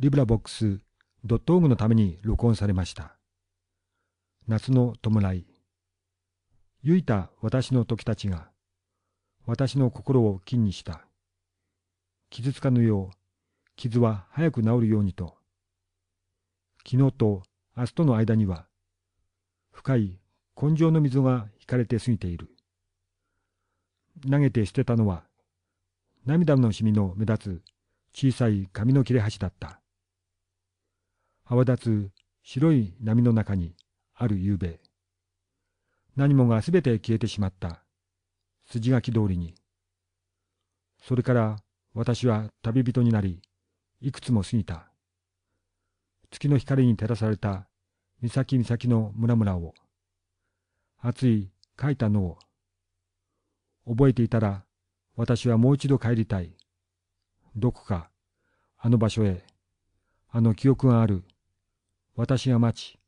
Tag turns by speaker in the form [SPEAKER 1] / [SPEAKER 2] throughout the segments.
[SPEAKER 1] librabox.org のために録音されました。夏の弔い。ゆいた私の時たちが、私の心を金にした。傷つかぬよう、傷は早く治るようにと。昨日と明日との間には、深い根性の溝が引かれて過ぎている。投げて捨てたのは、涙の染みの目立つ小さい髪の切れ端だった。泡立つ白い波の中にある夕べ何もがすべて消えてしまった筋書き通りにそれから私は旅人になりいくつも過ぎた月の光に照らされた岬岬の村々を熱い書いたのを覚えていたら私はもう一度帰りたいどこかあの場所へあの記憶がある私が待ち、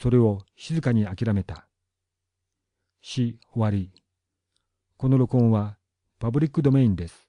[SPEAKER 1] それを静かに諦めた。し、終わり。この録音はパブリックドメインです。